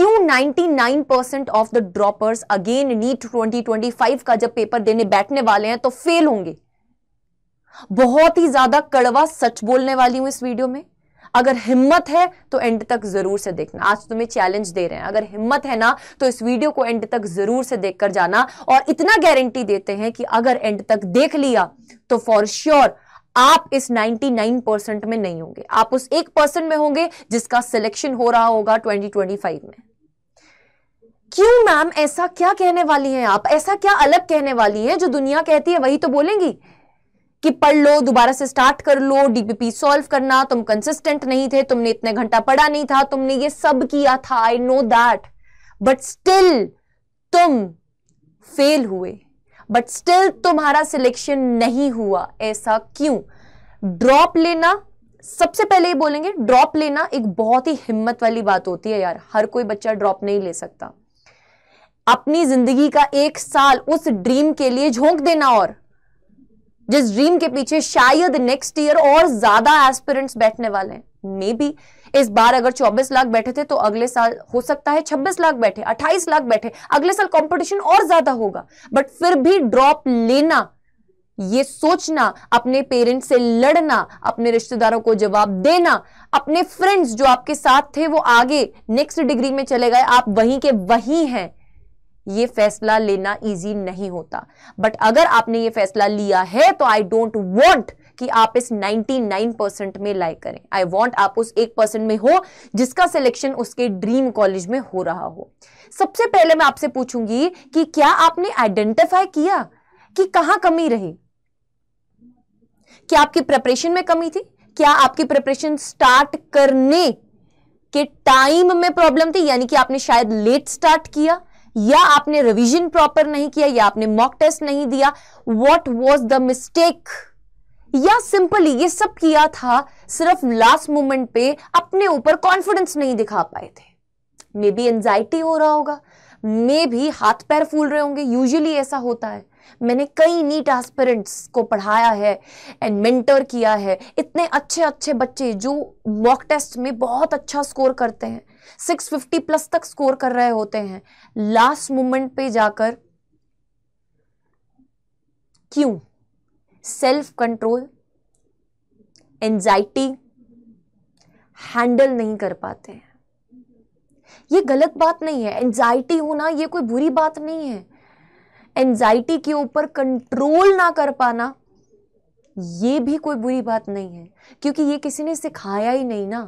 क्यों 99 percent of the droppers again NEET 2025 का जब पेपर देने बैठने वाले हैं तो फेल होंगे बहुत ही ज्यादा कड़वा सच बोलने वाली हूं इस वीडियो में अगर हिम्मत है तो एंड तक जरूर से देखना आज तुम्हें चैलेंज दे रहे हैं अगर हिम्मत है ना तो इस वीडियो को एंड तक जरूर से देखकर जाना और इतना गारंटी देते हैं कि अगर एंड तक देख लिया तो फॉर श्योर sure, आप इस 99 परसेंट में नहीं होंगे आप उस एक परसेंट में होंगे जिसका सिलेक्शन हो रहा होगा 2025 में क्यों मैम ऐसा क्या कहने वाली हैं आप ऐसा क्या अलग कहने वाली हैं जो दुनिया कहती है वही तो बोलेंगी कि पढ़ लो दोबारा से स्टार्ट कर लो डीपीपी सॉल्व करना तुम कंसिस्टेंट नहीं थे तुमने इतने घंटा पढ़ा नहीं था तुमने ये सब किया था I know that but still तुम फेल हुए बट स्टिल तुम्हारा सिलेक्शन नहीं हुआ ऐसा क्यों ड्रॉप लेना सबसे पहले ये बोलेंगे ड्रॉप लेना एक बहुत ही हिम्मत वाली बात होती है यार हर कोई बच्चा ड्रॉप नहीं ले सकता अपनी जिंदगी का एक साल उस ड्रीम के लिए झोंक देना और जिस ड्रीम के पीछे शायद नेक्स्ट ईयर और ज्यादा एस्पिरेंट्स बैठने वाले हैं मे बी इस बार अगर 24 लाख बैठे थे तो अगले साल हो सकता है 26 लाख बैठे 28 लाख बैठे अगले साल कंपटीशन और ज्यादा होगा बट फिर भी ड्रॉप लेना ये सोचना अपने पेरेंट्स से लड़ना अपने रिश्तेदारों को जवाब देना अपने फ्रेंड्स जो आपके साथ थे वो आगे नेक्स्ट डिग्री में चले गए आप वहीं के वहीं हैं ये फैसला लेना इजी नहीं होता बट अगर आपने ये फैसला लिया है तो आई डोंट वॉन्ट कि आप इस 99 परसेंट में लाइक करें आई वॉन्ट आप उस एक परसेंट में हो जिसका सिलेक्शन उसके ड्रीम कॉलेज में हो रहा हो सबसे पहले मैं आपसे पूछूंगी कि क्या आपने आइडेंटिफाई किया कि कहाँ कमी रही क्या आपकी प्रिपरेशन में कमी थी क्या आपकी प्रिपरेशन स्टार्ट करने के टाइम में प्रॉब्लम थी यानी कि आपने शायद लेट स्टार्ट किया या आपने रिवीजन प्रॉपर नहीं किया या आपने मॉक टेस्ट नहीं दिया व्हाट वाज द मिस्टेक या सिंपली ये सब किया था सिर्फ लास्ट मोमेंट पे अपने ऊपर कॉन्फिडेंस नहीं दिखा पाए थे मे बी एंजाइटी हो रहा होगा मे भी हाथ पैर फूल रहे होंगे यूजुअली ऐसा होता है मैंने कई नीट एस्पिरेंट्स को पढ़ाया है एंड मेंटर किया है इतने अच्छे अच्छे बच्चे जो मॉक टेस्ट में बहुत अच्छा स्कोर करते हैं 650 प्लस तक स्कोर कर रहे होते हैं लास्ट मोमेंट पे जाकर क्यों सेल्फ कंट्रोल एन्जाइटी हैंडल नहीं कर पाते हैं ये गलत बात नहीं है एन्जाइटी होना ये कोई बुरी बात नहीं है एन्जाइटी के ऊपर कंट्रोल ना कर पाना ये भी कोई बुरी बात नहीं है क्योंकि ये किसी ने सिखाया ही नहीं ना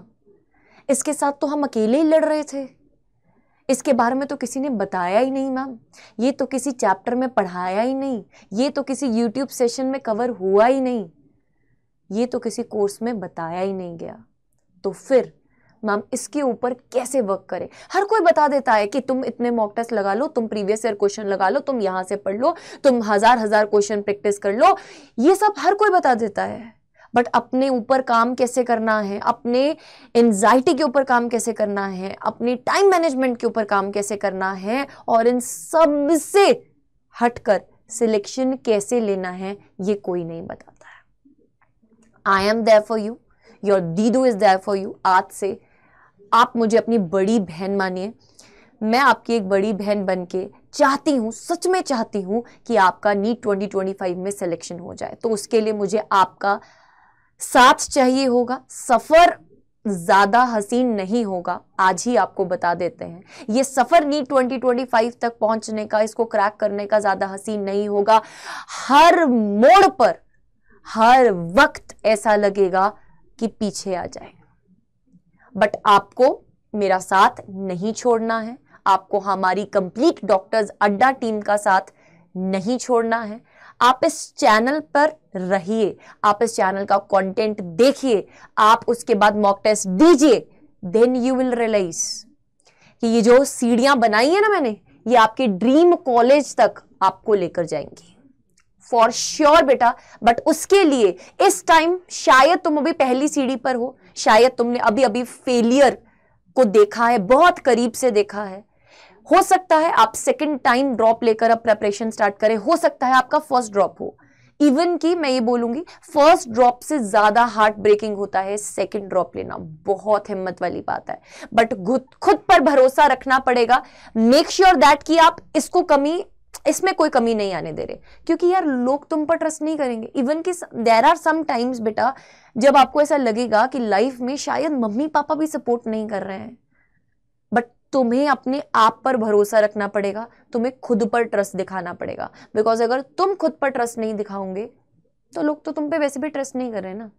इसके साथ तो हम अकेले ही लड़ रहे थे इसके बारे में तो किसी ने बताया ही नहीं मैम ये तो किसी चैप्टर में पढ़ाया ही नहीं ये तो किसी यूट्यूब सेशन में कवर हुआ ही नहीं ये तो किसी कोर्स में बताया ही नहीं गया तो फिर मैम इसके ऊपर कैसे वर्क करें हर कोई बता देता है कि तुम इतने मॉक टेस्ट लगा लो तुम प्रीवियस ईयर क्वेश्चन लगा लो तुम यहाँ से पढ़ लो तुम हज़ार हज़ार क्वेश्चन प्रैक्टिस कर लो ये सब हर कोई बता देता है बट अपने ऊपर काम कैसे करना है अपने एनजाइटी के ऊपर काम कैसे करना है अपनी टाइम मैनेजमेंट के ऊपर काम कैसे करना है और इन सब से हटकर सिलेक्शन कैसे लेना है ये कोई नहीं बताता है I am there for you your Didu is there for you आज से आप मुझे अपनी बड़ी बहन मानिए मैं आपकी एक बड़ी बहन बन के चाहती हूँ सच में चाहती हूँ कि आपका नीट 2025 में सिलेक्शन हो जाए तो उसके लिए मुझे आपका साथ चाहिए होगा सफ़र ज़्यादा हसीन नहीं होगा आज ही आपको बता देते हैं ये सफ़र नीट 2025 तक पहुंचने का इसको क्रैक करने का ज़्यादा हसीन नहीं होगा हर मोड़ पर हर वक्त ऐसा लगेगा कि पीछे आ जाए बट आपको मेरा साथ नहीं छोड़ना है आपको हमारी कंप्लीट डॉक्टर्स अड्डा टीम का साथ नहीं छोड़ना है आप इस चैनल पर रहिए आप इस चैनल का कंटेंट देखिए आप उसके बाद मॉक टेस्ट दीजिए देन यू विल रियलाइज कि ये जो सीढ़ियां बनाई है ना मैंने ये आपके ड्रीम कॉलेज तक आपको लेकर जाएंगी फॉर श्योर sure बेटा बट उसके लिए इस टाइम शायद तुम अभी पहली सीढ़ी पर हो शायद तुमने अभी अभी फेलियर को देखा है बहुत करीब से देखा है हो सकता है आप सेकेंड टाइम ड्रॉप लेकर आप प्रेपरेशन स्टार्ट करें हो सकता है आपका फर्स्ट ड्रॉप हो इवन कि मैं ये बोलूंगी फर्स्ट ड्रॉप से ज्यादा हार्ट ब्रेकिंग होता है सेकेंड ड्रॉप लेना बहुत हिम्मत वाली बात है बट खुद पर भरोसा रखना पड़ेगा मेक श्योर दैट कि आप इसको कमी इसमें कोई कमी नहीं आने दे रहे क्योंकि यार लोग तुम पर ट्रस्ट नहीं करेंगे इवन कि देर आर सम टाइम्स बेटा जब आपको ऐसा लगेगा कि लाइफ में शायद मम्मी पापा भी सपोर्ट नहीं कर रहे हैं तुम्हें अपने आप पर भरोसा रखना पड़ेगा तुम्हें खुद पर ट्रस्ट दिखाना पड़ेगा बिकॉज अगर तुम खुद पर ट्रस्ट नहीं दिखाओगे तो लोग तो तुम पे वैसे भी ट्रस्ट नहीं कर रहे ना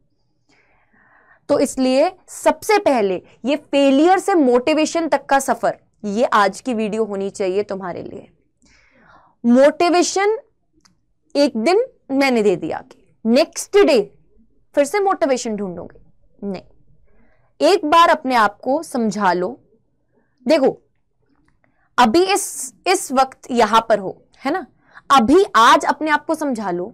तो इसलिए सबसे पहले ये फेलियर से मोटिवेशन तक का सफर ये आज की वीडियो होनी चाहिए तुम्हारे लिए मोटिवेशन एक दिन मैंने दे दिया कि नेक्स्ट डे फिर से मोटिवेशन ढूंढोगे नहीं एक बार अपने आप को समझा लो देखो अभी इस इस वक्त यहां पर हो है ना अभी आज अपने आप को समझा लो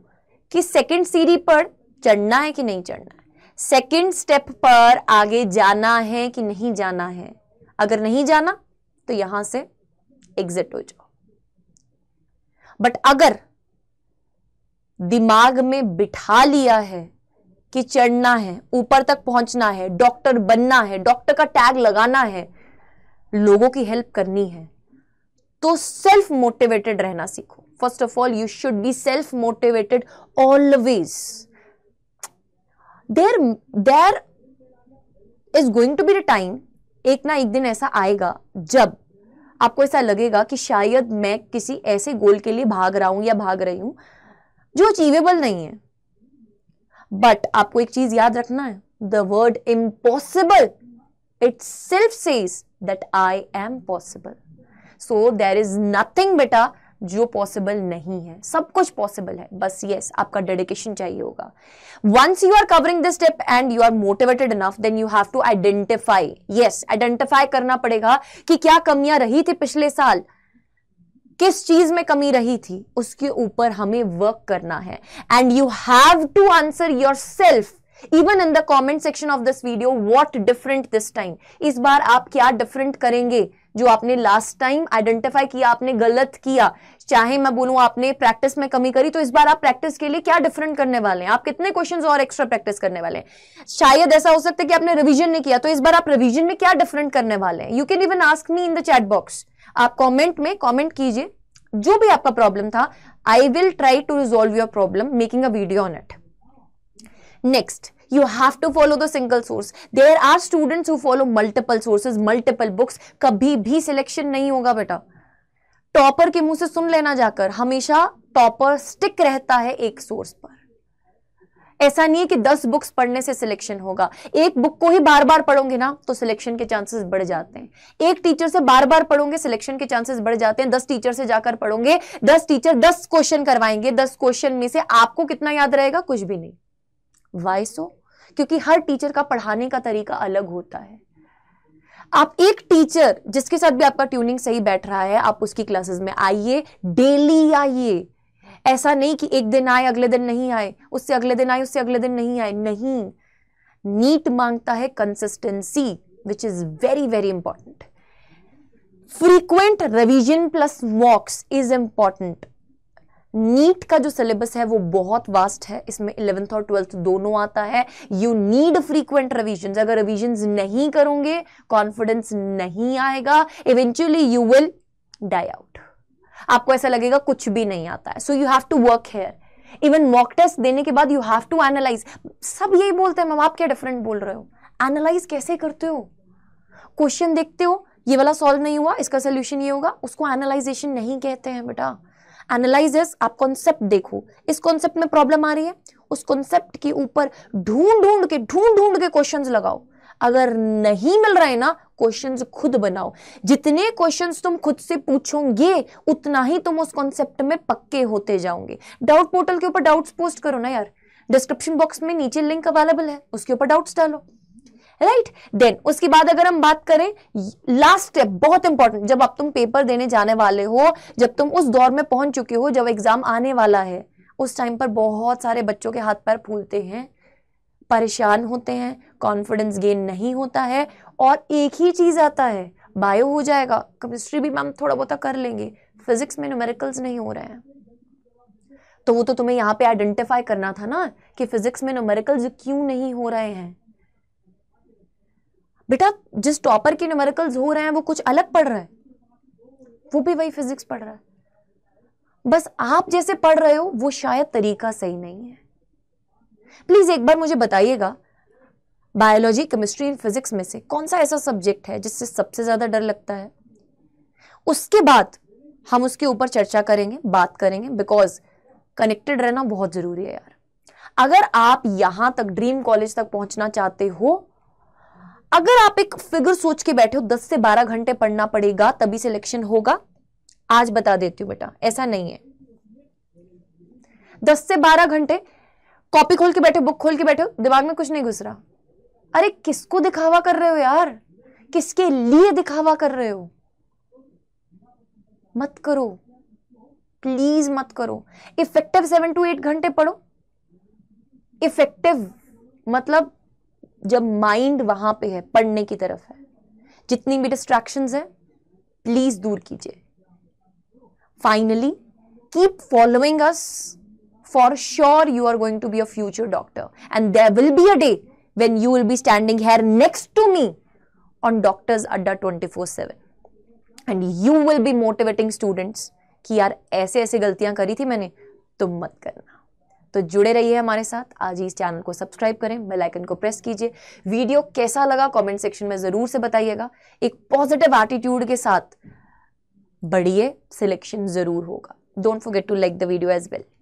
कि सेकंड सीढ़ी पर चढ़ना है कि नहीं चढ़ना है सेकंड स्टेप पर आगे जाना है कि नहीं जाना है अगर नहीं जाना तो यहां से एग्जिट हो जाओ बट अगर दिमाग में बिठा लिया है कि चढ़ना है ऊपर तक पहुंचना है डॉक्टर बनना है डॉक्टर का टैग लगाना है लोगों की हेल्प करनी है तो सेल्फ मोटिवेटेड रहना सीखो first of all you should be self motivated always there there is going to be the time एक ना एक दिन ऐसा आएगा जब आपको ऐसा लगेगा कि शायद मैं किसी ऐसे गोल के लिए भाग रहा हूं या भाग रही हूं जो अचीवेबल नहीं है बट आपको एक चीज याद रखना है the word impossible itself says that I am possible so there is nothing बेटा जो पॉसिबल नहीं है सब कुछ पॉसिबल है बस यस yes, आपका डेडिकेशन चाहिए होगा once you are covering this step and you are motivated enough then you have to identify yes identify करना पड़ेगा कि क्या कमियां रही थी पिछले साल किस चीज में कमी रही थी उसके ऊपर हमें वर्क करना है and you have to answer yourself even in the comment section of this video what different this time इस बार आप क्या डिफरेंट करेंगे जो आपने लास्ट टाइम आइडेंटिफाई किया आपने गलत किया चाहे मैं बोलूं आपने प्रैक्टिस में कमी करी तो इस बार आप प्रैक्टिस के लिए क्या डिफरेंट करने वाले हैं आप कितने क्वेश्चंस और एक्स्ट्रा प्रैक्टिस करने वाले हैं शायद ऐसा हो सकता है कि आपने रिवीजन नहीं किया तो इस बार आप रिवीजन में क्या डिफरेंट करने वाले हैं you can even ask me in the chat box आप कॉमेंट में कॉमेंट कीजिए जो भी आपका प्रॉब्लम था I will try to resolve your problem making a video on it next you have to follow the single source there are students who follow multiple sources multiple books कभी भी selection नहीं होगा बेटा topper के मुंह से सुन लेना जाकर हमेशा टॉपर स्टिक रहता है एक सोर्स पर ऐसा नहीं है कि दस बुक्स पढ़ने से सिलेक्शन होगा एक बुक को ही बार बार पढ़ोगे ना तो सिलेक्शन के चांसेस बढ़ जाते हैं एक टीचर से बार बार पढ़ोगे सिलेक्शन के चांसेस बढ़ जाते हैं दस टीचर से जाकर पढ़ोगे दस टीचर दस क्वेश्चन करवाएंगे दस क्वेश्चन में से आपको कितना याद रहेगा कुछ भी नहीं वाई सो क्योंकि हर टीचर का पढ़ाने का तरीका अलग होता है आप एक टीचर जिसके साथ भी आपका ट्यूनिंग सही बैठ रहा है आप उसकी क्लासेस में आइए डेली आइए ऐसा नहीं कि एक दिन आए अगले दिन नहीं आए उससे अगले दिन आए उससे अगले दिन नहीं आए नहीं नीट मांगता है consistency which is very very important frequent revision plus mocks is important NEET का जो सिलेबस है वो बहुत वास्ट है इसमें इलेवेंथ और ट्वेल्थ दोनों आता है यू नीड फ्रीक्वेंट रिविजन अगर रिविजन नहीं करोगे कॉन्फिडेंस नहीं आएगा eventually you will die out आपको ऐसा लगेगा कुछ भी नहीं आता है so you have to work here even mock test देने के बाद यू हैव टू एनालाइज सब यही बोलते हैं मैम आप क्या डिफरेंट बोल रहे हो एनालाइज कैसे करते हो क्वेश्चन देखते हो ये वाला सॉल्व नहीं हुआ इसका सोल्यूशन ये होगा उसको एनालाइजेशन नहीं कहते हैं बेटा एनालाइजेस आप कॉन्सेप्ट देखो इस कॉन्सेप्ट में प्रॉब्लम आ रही है उस कॉन्सेप्ट के ऊपर ढूंढ ढूंढ के ढूंढ ढूंढ के क्वेश्चन लगाओ अगर नहीं मिल रहा है ना क्वेश्चंस खुद बनाओ जितने क्वेश्चंस तुम खुद से पूछोगे उतना ही तुम उस कॉन्सेप्ट में पक्के होते जाओगे डाउट पोर्टल के ऊपर डाउट्स पोस्ट करो ना यार डिस्क्रिप्शन बॉक्स में नीचे लिंक अवेलेबल है उसके ऊपर डाउट्स डालो राइट देन उसके बाद अगर हम बात करें लास्ट स्टेप बहुत इंपॉर्टेंट जब आप तुम पेपर देने जाने वाले हो जब तुम उस दौर में पहुंच चुके हो जब एग्जाम आने वाला है उस टाइम पर बहुत सारे बच्चों के हाथ पैर फूलते हैं परेशान होते हैं कॉन्फिडेंस गेन नहीं होता है और एक ही चीज़ आता है बायो हो जाएगा केमिस्ट्री भी मैम थोड़ा बहुत कर लेंगे फिजिक्स में न्यूमेरिकल्स नहीं हो रहे हैं तो वो तो तुम्हें यहाँ पे आइडेंटिफाई करना था ना कि फिजिक्स में न्यूमेरिकल्स क्यों नहीं हो रहे हैं बेटा जिस टॉपर के न्यूमेरिकल्स हो रहे हैं वो कुछ अलग पढ़ रहा है वो भी वही फिजिक्स पढ़ रहा है बस आप जैसे पढ़ रहे हो वो शायद तरीका सही नहीं है प्लीज एक बार मुझे बताइएगा बायोलॉजी केमिस्ट्री एंड फिजिक्स में से कौन सा ऐसा सब्जेक्ट है जिससे सबसे ज्यादा डर लगता है उसके बाद हम उसके ऊपर चर्चा करेंगे बात करेंगे बिकॉज कनेक्टेड रहना बहुत जरूरी है यार अगर आप यहां तक ड्रीम कॉलेज तक पहुंचना चाहते हो अगर आप एक फिगर सोच के बैठे हो दस से बारह घंटे पढ़ना पड़ेगा तभी सिलेक्शन होगा आज बता देती हूं बेटा ऐसा नहीं है दस से बारह घंटे कॉपी खोल के बैठे बुक खोल के बैठे हो दिमाग में कुछ नहीं घुस रहा अरे किसको दिखावा कर रहे हो यार किसके लिए दिखावा कर रहे हो मत करो प्लीज मत करो इफेक्टिव सेवन टू एट घंटे पढ़ो इफेक्टिव मतलब जब माइंड वहां पे है पढ़ने की तरफ है जितनी भी डिस्ट्रैक्शन है प्लीज दूर कीजिए finally keep following us for sure you are going to be a future doctor and there will be a day when you will be standing here next to me on doctors Adda twenty four seven and you will be motivating students कि यार ऐसे ऐसे गलतियां करी थी मैंने तुम तो मत करना तो जुड़े रहिए हमारे साथ आज इस चैनल को सब्सक्राइब करें बेल आइकन को प्रेस कीजिए वीडियो कैसा लगा कमेंट सेक्शन में ज़रूर से बताइएगा एक पॉजिटिव एटीट्यूड के साथ बढ़िए सिलेक्शन ज़रूर होगा don't forget to like the video as well